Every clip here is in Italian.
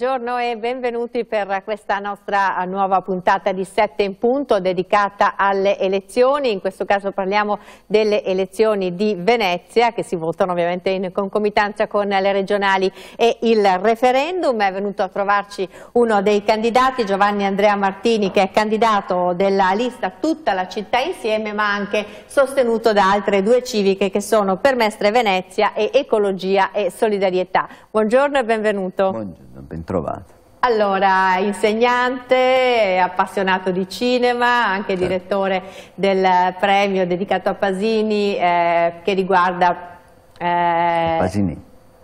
Buongiorno e benvenuti per questa nostra eh, nuova puntata di 7 in punto dedicata alle elezioni. In questo caso parliamo delle elezioni di Venezia che si votano ovviamente in concomitanza con le regionali e il referendum. È venuto a trovarci uno dei candidati, Giovanni Andrea Martini, che è candidato della lista Tutta la città insieme ma anche sostenuto da altre due civiche che sono Permestre Venezia e Ecologia e Solidarietà. Buongiorno e benvenuto. Buongiorno ben trovata. Allora, insegnante, appassionato di cinema, anche certo. direttore del premio dedicato a Pasini eh, che riguarda... Eh... Pasini,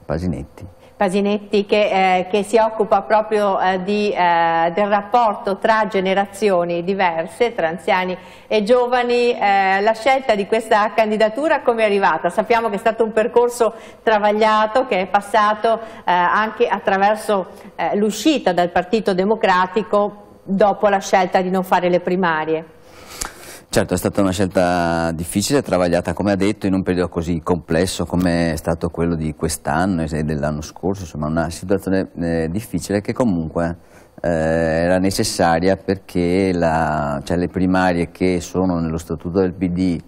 Pasinetti. Pasinetti che, eh, che si occupa proprio eh, di, eh, del rapporto tra generazioni diverse, tra anziani e giovani. Eh, la scelta di questa candidatura come è arrivata? Sappiamo che è stato un percorso travagliato che è passato eh, anche attraverso eh, l'uscita dal Partito Democratico dopo la scelta di non fare le primarie. Certo, è stata una scelta difficile, travagliata, come ha detto, in un periodo così complesso come è stato quello di quest'anno e dell'anno scorso, insomma una situazione eh, difficile che comunque eh, era necessaria perché la, cioè le primarie che sono nello statuto del PD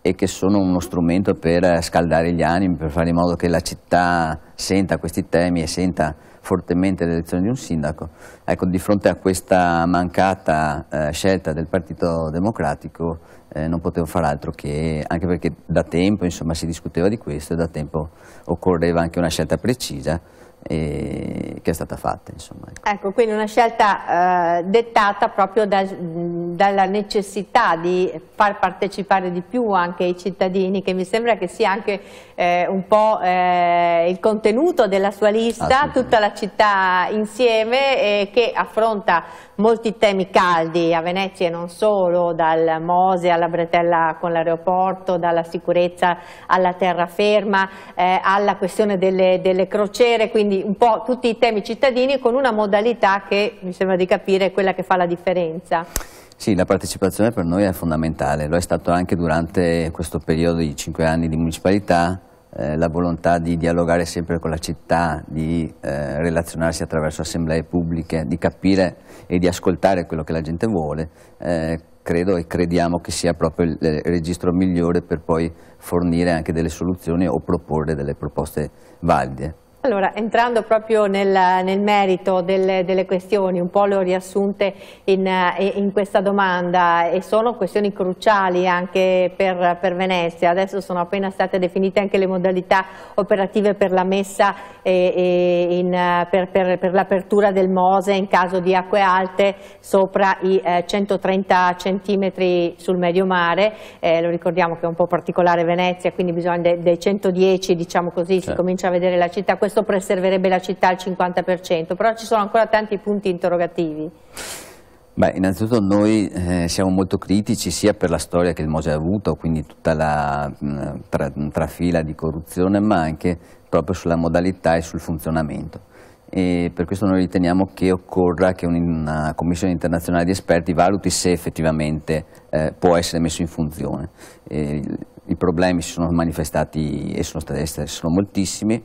e che sono uno strumento per scaldare gli animi, per fare in modo che la città senta questi temi e senta fortemente l'elezione di un sindaco. Ecco, di fronte a questa mancata eh, scelta del Partito Democratico eh, non potevo far altro che, anche perché da tempo insomma, si discuteva di questo e da tempo occorreva anche una scelta precisa, che è stata fatta. Insomma, ecco. ecco. quindi una scelta eh, dettata proprio da, dalla necessità di far partecipare di più anche i cittadini, che mi sembra che sia anche eh, un po' eh, il contenuto della sua lista, tutta la città insieme, che affronta molti temi caldi a Venezia e non solo, dal Mose alla bretella con l'aeroporto, dalla sicurezza alla terraferma, eh, alla questione delle, delle crociere, quindi quindi un po' tutti i temi cittadini con una modalità che mi sembra di capire è quella che fa la differenza. Sì, la partecipazione per noi è fondamentale, lo è stato anche durante questo periodo di cinque anni di municipalità, eh, la volontà di dialogare sempre con la città, di eh, relazionarsi attraverso assemblee pubbliche, di capire e di ascoltare quello che la gente vuole, eh, credo e crediamo che sia proprio il registro migliore per poi fornire anche delle soluzioni o proporre delle proposte valide. Allora, entrando proprio nel, nel merito delle, delle, questioni, un po' le ho riassunte in, eh, in, questa domanda e sono questioni cruciali anche per, per, Venezia, adesso sono appena state definite anche le modalità operative per la messa e, e in, eh, per, per, per l'apertura del Mose in caso di acque alte sopra i eh, 130 cm sul medio mare, eh, lo ricordiamo che è un po' particolare Venezia, quindi bisogna dei, dei 110 diciamo così, certo. si comincia a vedere la città, questo preserverebbe la città al 50%, però ci sono ancora tanti punti interrogativi. Beh, innanzitutto noi eh, siamo molto critici sia per la storia che il Mose ha avuto, quindi tutta la mh, mm, tra, trafila di corruzione, ma anche proprio sulla modalità e sul funzionamento. E per questo noi riteniamo che occorra che una commissione internazionale di esperti valuti se effettivamente eh, può essere messo in funzione. E, i problemi si sono manifestati e sono, stati, sono moltissimi.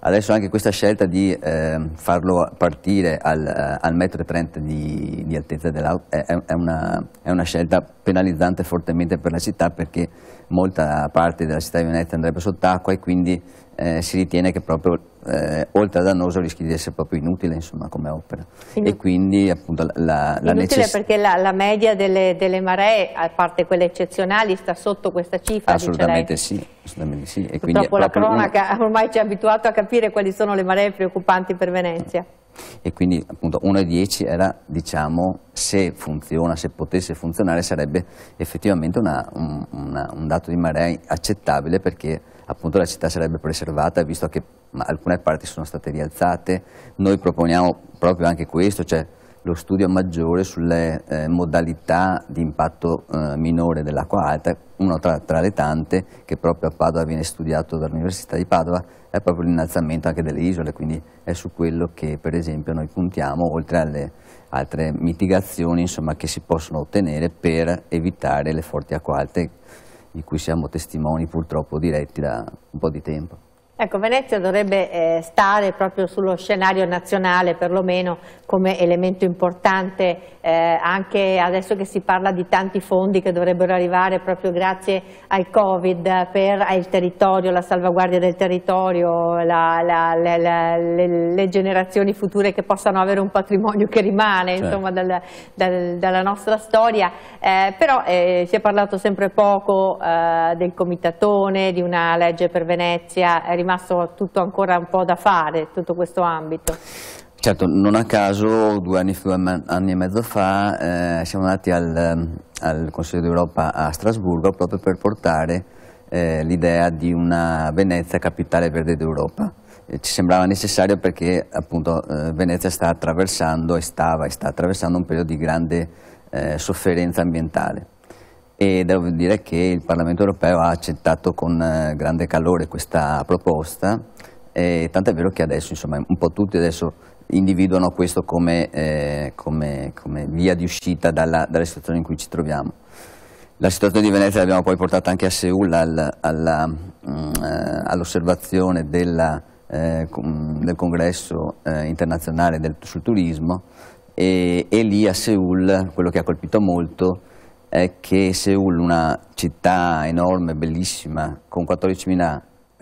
Adesso anche questa scelta di eh, farlo partire al, eh, al metro e trenta di, di altezza dell'auto è, è, è, una, scelta penalizzante fortemente per la città perché molta parte della città di Venezia andrebbe sott'acqua e quindi eh, si ritiene che proprio eh, oltre a dannoso rischi di essere proprio inutile insomma, come opera. Inutile. E quindi appunto la, la necessità... perché la, la media delle, delle, maree, a parte quelle eccezionali, sta sotto questa cifra? Assolutamente sì. Assolutamente sì. E Purtroppo la cronaca uno... ormai ci ha abituato a capire quali sono le maree preoccupanti per Venezia. E quindi appunto 1,10 era, diciamo, se funziona, se potesse funzionare, sarebbe effettivamente una, un, una, un dato di marea accettabile perché appunto la città sarebbe preservata, visto che alcune parti sono state rialzate. Noi proponiamo proprio anche questo, cioè lo studio maggiore sulle eh, modalità di impatto eh, minore dell'acqua alta, uno tra, tra, le tante che proprio a Padova viene studiato dall'Università di Padova, è proprio l'innalzamento anche delle isole, quindi è su quello che per esempio noi puntiamo, oltre alle altre mitigazioni insomma, che si possono ottenere per evitare le forti acqua alte di cui siamo testimoni purtroppo diretti da un po' di tempo. Ecco, Venezia dovrebbe eh, stare proprio sullo scenario nazionale perlomeno come elemento importante eh, anche adesso che si parla di tanti fondi che dovrebbero arrivare proprio grazie al Covid per il territorio, la salvaguardia del territorio, la, la, la, le, le, generazioni future che possano avere un patrimonio che rimane certo. insomma, dal, dal, dalla nostra storia, eh, però eh, si è parlato sempre poco eh, del comitatone, di una legge per Venezia, è rimasto tutto ancora un po' da fare, tutto questo ambito. Certo, non a caso due anni, due anni e mezzo fa eh, siamo andati al, al Consiglio d'Europa a Strasburgo proprio per portare eh, l'idea di una Venezia capitale verde d'Europa. ci sembrava necessario perché appunto eh, Venezia sta attraversando e stava e sta attraversando un periodo di grande eh, sofferenza ambientale e devo dire che il Parlamento europeo ha accettato con eh, grande calore questa proposta, tant'è vero che adesso insomma, un po' tutti adesso individuano questo come, eh, come, come via di uscita dalla, dalla, situazione in cui ci troviamo. La situazione di Venezia l'abbiamo poi portata anche a Seul mm, eh, all'osservazione all della eh, del congresso eh, internazionale del, sul turismo e, e, lì a Seul quello che ha colpito molto è che Seul, una città enorme, bellissima, con 14,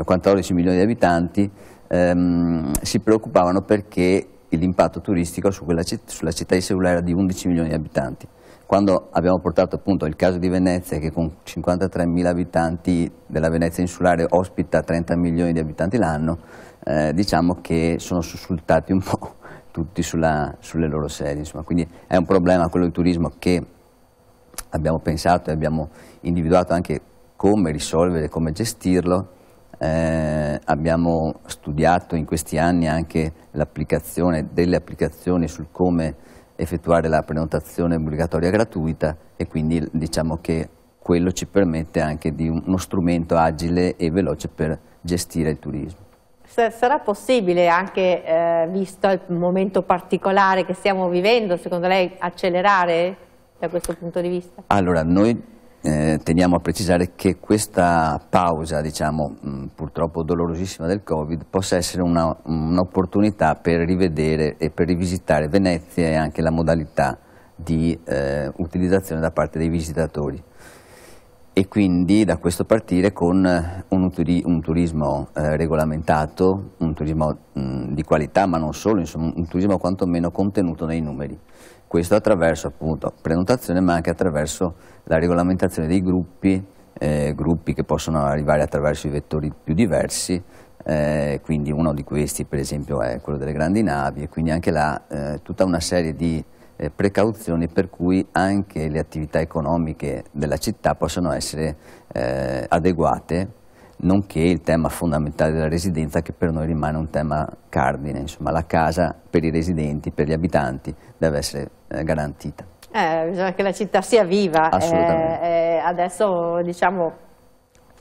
14 milioni di abitanti, ehm, si preoccupavano perché l'impatto turistico su citt sulla città di Seul era di 11 milioni di abitanti. Quando abbiamo portato appunto il caso di Venezia, che con 53 mila abitanti della Venezia insulare ospita 30 milioni di abitanti l'anno, eh, diciamo che sono sussultati un po' tutti sulla, sulle loro sedi. Insomma. Quindi è un problema quello del turismo che abbiamo pensato e abbiamo individuato anche come risolvere, come gestirlo, eh, abbiamo studiato in questi anni anche l'applicazione delle applicazioni sul come effettuare la prenotazione obbligatoria gratuita e quindi diciamo che quello ci permette anche di uno strumento agile e veloce per gestire il turismo. Sarà possibile anche, eh, visto il momento particolare che stiamo vivendo, secondo lei accelerare da questo punto di vista? Allora, noi eh, teniamo a precisare che questa pausa, diciamo, mh, purtroppo dolorosissima del Covid, possa essere un'opportunità un per rivedere e per rivisitare Venezia e anche la modalità di eh, utilizzazione da parte dei visitatori e quindi da questo partire con un, turi un turismo eh, regolamentato, un turismo mh, di qualità ma non solo, insomma un turismo quantomeno contenuto nei numeri. Questo attraverso appunto prenotazione ma anche attraverso la regolamentazione dei gruppi, eh, gruppi che possono arrivare attraverso i vettori più diversi, eh, quindi uno di questi per esempio è quello delle grandi navi e quindi anche là eh, tutta una serie di eh, precauzioni per cui anche le attività economiche della città possono essere eh, adeguate nonché il tema fondamentale della residenza che per noi rimane un tema cardine, insomma la casa per i residenti, per gli abitanti deve essere eh, garantita. Eh, bisogna che la città sia viva, Assolutamente. eh, eh adesso diciamo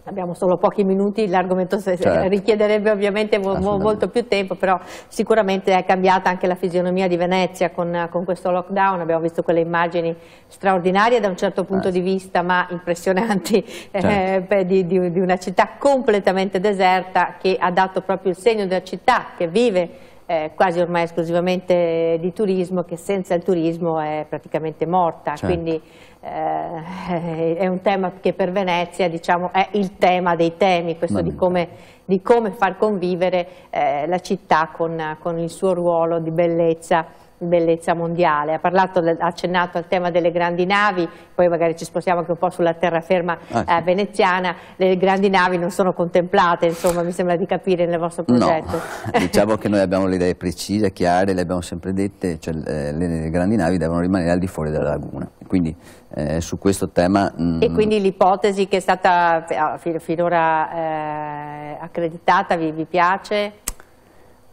abbiamo solo pochi minuti, l'argomento certo. richiederebbe ovviamente mo molto più tempo, però sicuramente è cambiata anche la fisionomia di Venezia con, con questo lockdown, abbiamo visto quelle immagini straordinarie da un certo punto eh. di vista, ma impressionanti, eh, certo. eh, di, di, di una città completamente deserta che ha dato proprio il segno della città che vive eh, quasi ormai esclusivamente di turismo, che senza il turismo è praticamente morta. Certo. Quindi eh, è un tema che per Venezia diciamo, è il tema dei temi, questo di come, di come, far convivere eh, la città con, con il suo ruolo di bellezza bellezza mondiale, ha parlato, ha accennato al tema delle grandi navi, poi magari ci spostiamo anche un po' sulla terraferma ah, eh, veneziana, le grandi navi non sono contemplate, insomma, mi sembra di capire nel vostro progetto. No, diciamo che noi abbiamo le idee precise, chiare, le abbiamo sempre dette, cioè, eh, le, le, grandi navi devono rimanere al di fuori della laguna, quindi eh, su questo tema... Mh... Mm, e quindi l'ipotesi che è stata eh, finora eh, accreditata vi, vi piace?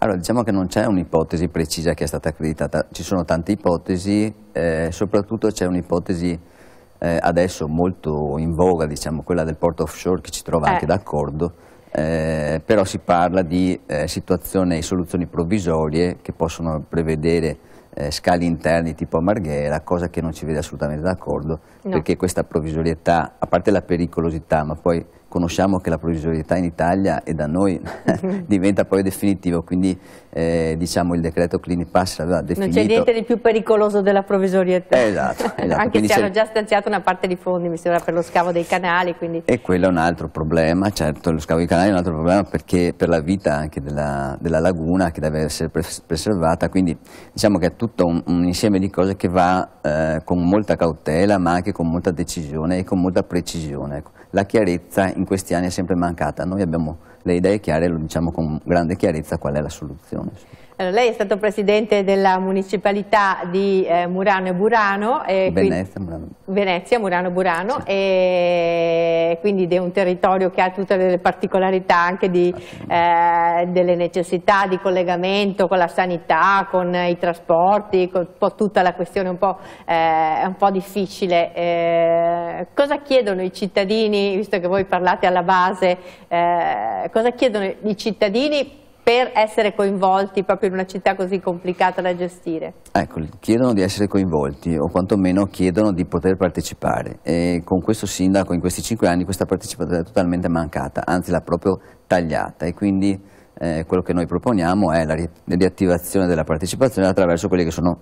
Allora, diciamo che non c'è un'ipotesi precisa che è stata accreditata, ci sono tante ipotesi, eh, soprattutto c'è un'ipotesi eh, adesso molto in voga, diciamo, quella del porto offshore che ci trova eh. anche d'accordo, eh, però si parla di eh, situazioni e soluzioni provvisorie che possono prevedere eh, scali interni tipo a Marghera, cosa che non ci vede assolutamente d'accordo, no. perché questa provvisorietà, a parte la pericolosità, ma poi conosciamo che la provvisorietà in Italia e da noi diventa poi definitivo, quindi eh, diciamo il decreto Clinipass l'aveva definito. Non c'è niente di più pericoloso della provvisorietà. Esatto. esatto. Anche se hanno già stanziato una parte di fondi, mi sembra, per lo scavo dei canali. Quindi... E quello è un altro problema, certo, lo scavo dei canali è un altro problema perché per la vita anche della, della laguna che deve essere preservata, quindi diciamo che è tutto un, un insieme di cose che va eh, con molta cautela ma anche con molta decisione e con molta precisione. Ecco. La chiarezza in questi anni è sempre mancata. Noi abbiamo le idee chiare e lo diciamo con grande chiarezza qual è la soluzione. Allora, lei è stato presidente della municipalità di eh, Murano e Burano. E Venezia, Murano. Venezia, Murano Burano, sì. e quindi è un territorio che ha tutte le particolarità anche di, eh, delle necessità di collegamento con la sanità, con i trasporti, con tutta la questione un po', eh, un po difficile. Eh, cosa chiedono i cittadini, visto che voi parlate alla base, eh, cosa chiedono i cittadini per essere coinvolti proprio in una città così complicata da gestire? Ecco, chiedono di essere coinvolti o quantomeno chiedono di poter partecipare e con questo sindaco in questi cinque anni questa partecipazione è totalmente mancata, anzi l'ha proprio tagliata e quindi eh, quello che noi proponiamo è la riattivazione della partecipazione attraverso quelli che sono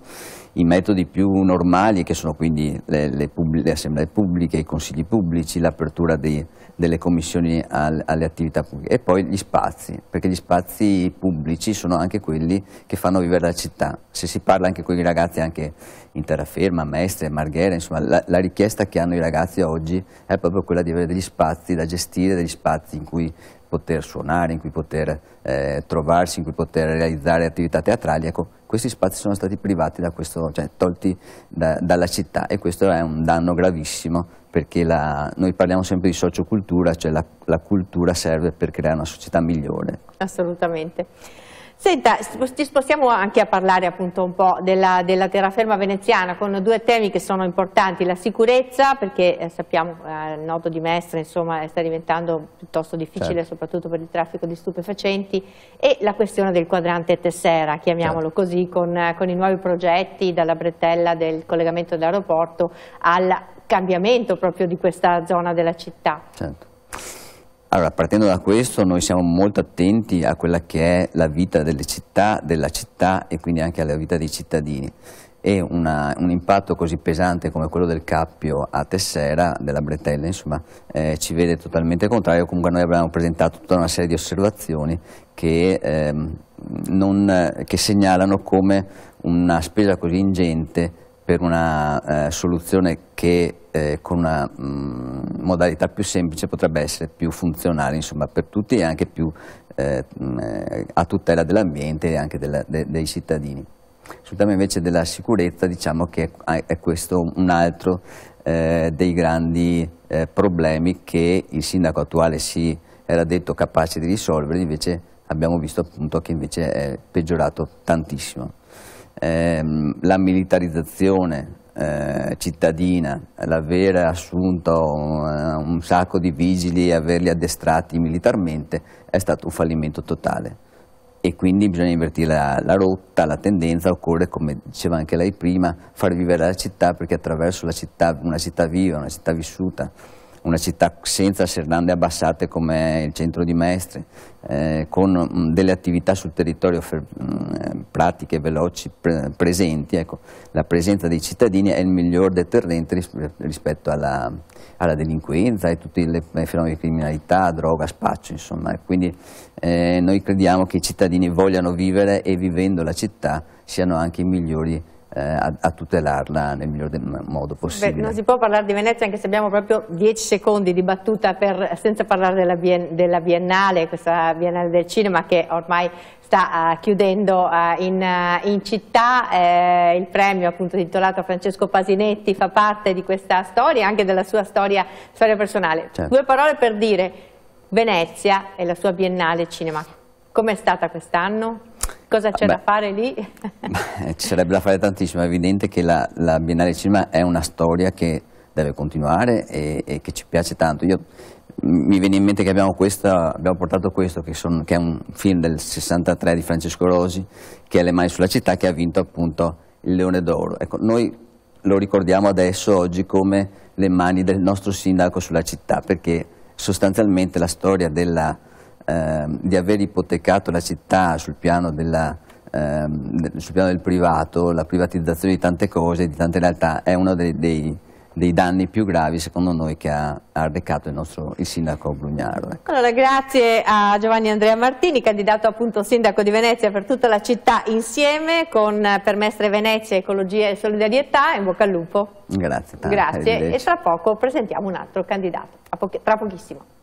i metodi più normali, che sono quindi le, le, le assemblee pubbliche, i consigli pubblici, l'apertura delle commissioni al, alle attività pubbliche e poi gli spazi, perché gli spazi pubblici sono anche quelli che fanno vivere la città. Se si parla anche con i ragazzi anche in terraferma, Mestre, Marghera, insomma la, la richiesta che hanno i ragazzi oggi è proprio quella di avere degli spazi da gestire, degli spazi in cui poter suonare, in cui poter eh, trovarsi, in cui poter realizzare attività teatrali, ecco, questi spazi sono stati privati da questo, cioè tolti da, dalla città e questo è un danno gravissimo perché la, noi parliamo sempre di sociocultura, cioè la, la cultura serve per creare una società migliore. Assolutamente. Senta, ci spostiamo anche a parlare appunto un po' della, della, terraferma veneziana con due temi che sono importanti, la sicurezza perché eh, sappiamo eh, il nodo di Mestre insomma eh, sta diventando piuttosto difficile certo. soprattutto per il traffico di stupefacenti e la questione del quadrante Tessera, chiamiamolo certo. così, con, eh, con i nuovi progetti dalla bretella del collegamento dell'aeroporto al cambiamento proprio di questa zona della città. Certo. Allora, partendo da questo, noi siamo molto attenti a quella che è la vita delle città, della città e quindi anche alla vita dei cittadini. E una, un impatto così pesante come quello del cappio a Tessera, della Bretella, insomma, eh, ci vede totalmente contrario. Comunque noi abbiamo presentato tutta una serie di osservazioni che, ehm, non, che segnalano come una spesa così ingente per una eh, soluzione che eh, con una mh, mm, modalità più semplice potrebbe essere più funzionale insomma, per tutti e anche più eh, mh, mm, a tutela dell'ambiente e anche della, de, dei cittadini. Sul tema invece della sicurezza diciamo che è, è questo un altro eh, dei grandi eh, problemi che il sindaco attuale si era detto capace di risolvere, invece abbiamo visto appunto che invece è peggiorato tantissimo ehm, la militarizzazione eh, cittadina, l'aver assunto un, eh, un sacco di vigili e averli addestrati militarmente è stato un fallimento totale e quindi bisogna invertire la, la, rotta, la tendenza, occorre, come diceva anche lei prima, far vivere la città perché attraverso la città, una città viva, una città vissuta, una città senza serrande abbassate come il centro di Mestre, eh, con mm, delle attività sul territorio mh, mm, pratiche, veloci, pre presenti, ecco, la presenza dei cittadini è il miglior deterrente ris rispetto alla, alla, delinquenza e tutti le, i fenomeni di criminalità, droga, spaccio, insomma. Quindi eh, noi crediamo che i cittadini vogliano vivere e vivendo la città siano anche i migliori eh, a, a, tutelarla nel miglior modo possibile. Beh, non si può parlare di Venezia anche se abbiamo proprio 10 secondi di battuta per, senza parlare della, bien, della, Biennale, questa Biennale del cinema che ormai sta uh, chiudendo uh, in, uh, in, città, il premio appunto titolato a Francesco Pasinetti fa parte di questa storia, anche della sua storia, storia personale. Certo. Due parole per dire Venezia e la sua Biennale Cinema, com'è stata quest'anno? Cosa c'è da fare lì? Eh, ci sarebbe da fare tantissimo, è evidente che la, la Biennale Cinema è una storia che deve continuare e, e che ci piace tanto. Io, mi viene in mente che abbiamo, questa, abbiamo portato questo, che, son, che, è un film del 63 di Francesco Rosi, che è Le mani sulla città, che ha vinto appunto il Leone d'Oro. Ecco, noi lo ricordiamo adesso, oggi, come le mani del nostro sindaco sulla città, perché sostanzialmente la storia della Ehm, di aver ipotecato la città sul piano, della, ehm, sul piano, del privato, la privatizzazione di tante cose, di tante realtà, è uno dei, dei dei danni più gravi secondo noi che ha arrecato il, nostro, il sindaco Brugnaro. Ecco. Allora grazie a Giovanni Andrea Martini, candidato appunto sindaco di Venezia per tutta la città insieme con Per Mestre Venezia, Ecologia e Solidarietà, in bocca al lupo. Grazie. Tanto. Grazie e tra poco presentiamo un altro candidato, poch tra pochissimo.